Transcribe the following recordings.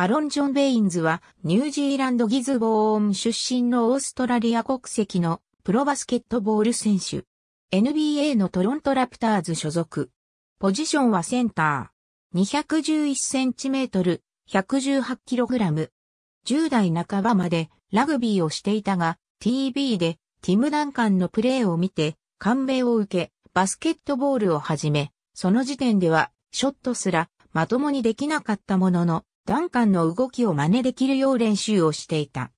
アロン・ジョン・ベインズはニュージーランドギズボーン出身のオーストラリア国籍のプロバスケットボール選手。NBA のトロントラプターズ所属。ポジションはセンター。211cm、118kg。10代半ばまでラグビーをしていたが、TB でティム・ダンカンのプレーを見て感銘を受け、バスケットボールを始め、その時点ではショットすらまともにできなかったものの、ダンカンの動きを真似できるよう練習をしていた。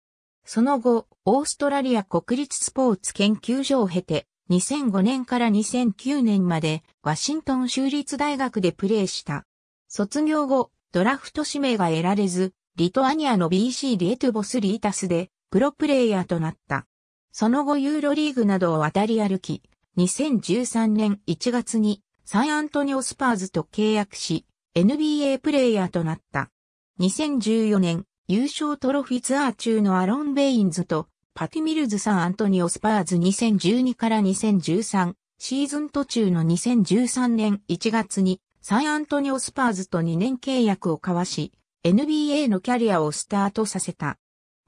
その後、オーストラリア国立スポーツ研究所を経て、2005年から2009年までワシントン州立大学でプレーした。卒業後、ドラフト指名が得られず、リトアニアの BC リエトゥボスリータスでプロプレイヤーとなった。その後ユーロリーグなどを渡り歩き、2013年1月にサンアントニオスパーズと契約し、NBA プレイヤーとなった。2014年、優勝トロフィツアー中のアロン・ベインズと、パティ・ミルズ・サン・アントニオ・スパーズ2012から2013、シーズン途中の2013年1月に、サン・アントニオ・スパーズと2年契約を交わし、NBA のキャリアをスタートさせた。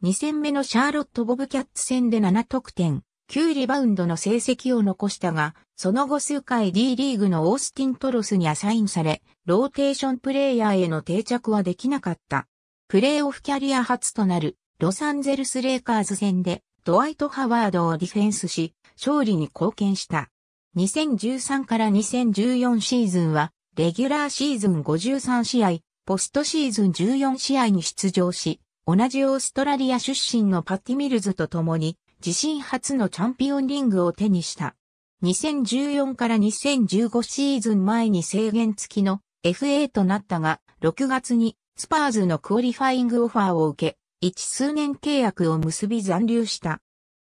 2戦目のシャーロット・ボブキャッツ戦で7得点、9リバウンドの成績を残したが、その後数回 D リーグのオースティントロスにアサインされ、ローテーションプレイヤーへの定着はできなかった。プレーオフキャリア初となるロサンゼルスレイカーズ戦でドワイト・ハワードをディフェンスし、勝利に貢献した。2013から2014シーズンは、レギュラーシーズン53試合、ポストシーズン14試合に出場し、同じオーストラリア出身のパティ・ミルズと共に、自身初のチャンピオンリングを手にした。2014から2015シーズン前に制限付きの FA となったが、6月にスパーズのクオリファイングオファーを受け、一数年契約を結び残留した。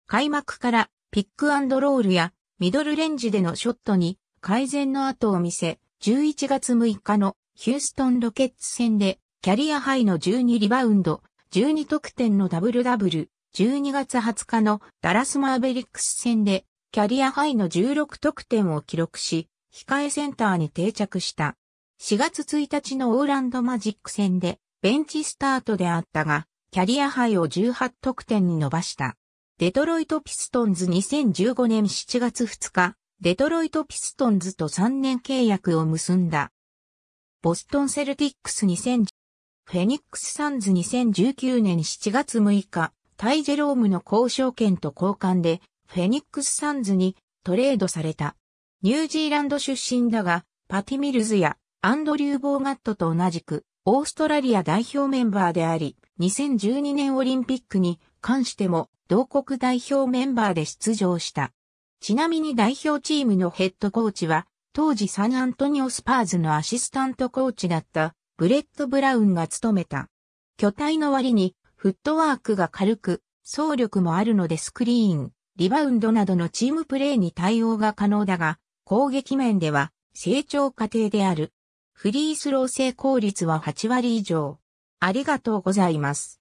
開幕からピックロールやミドルレンジでのショットに改善の後を見せ、11月6日のヒューストンロケッツ戦でキャリアハイの12リバウンド、12得点のダブルダブル、12月20日のダラスマーベリックス戦でキャリアハイの16得点を記録し、控えセンターに定着した。4月1日のオーランドマジック戦でベンチスタートであったが、キャリアハイを18得点に伸ばした。デトロイトピストンズ2015年7月2日、デトロイトピストンズと3年契約を結んだ。ボストンセルティックス2010フェニックスサンズ2019年7月6日、タイ・ジェロームの交渉権と交換で、フェニックス・サンズにトレードされた。ニュージーランド出身だが、パティ・ミルズやアンドリュー・ボーガットと同じく、オーストラリア代表メンバーであり、2012年オリンピックに関しても同国代表メンバーで出場した。ちなみに代表チームのヘッドコーチは、当時サンアントニオスパーズのアシスタントコーチだったブレッド・ブラウンが務めた。巨体の割にフットワークが軽く、走力もあるのでスクリーン、リバウンドなどのチームプレーに対応が可能だが、攻撃面では成長過程である。フリースロー成功率は8割以上。ありがとうございます。